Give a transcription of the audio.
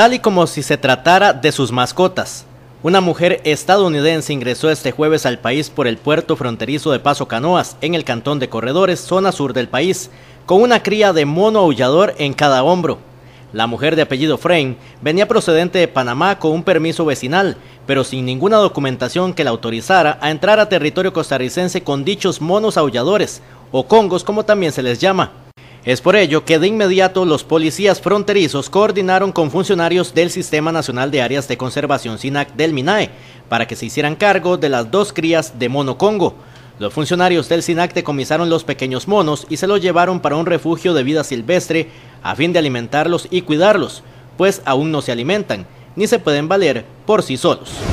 tal y como si se tratara de sus mascotas. Una mujer estadounidense ingresó este jueves al país por el puerto fronterizo de Paso Canoas, en el cantón de Corredores, zona sur del país, con una cría de mono aullador en cada hombro. La mujer de apellido Frame venía procedente de Panamá con un permiso vecinal, pero sin ninguna documentación que la autorizara a entrar a territorio costarricense con dichos monos aulladores, o congos como también se les llama. Es por ello que de inmediato los policías fronterizos coordinaron con funcionarios del Sistema Nacional de Áreas de Conservación SINAC del MINAE para que se hicieran cargo de las dos crías de mono Congo. Los funcionarios del SINAC decomisaron los pequeños monos y se los llevaron para un refugio de vida silvestre a fin de alimentarlos y cuidarlos, pues aún no se alimentan ni se pueden valer por sí solos.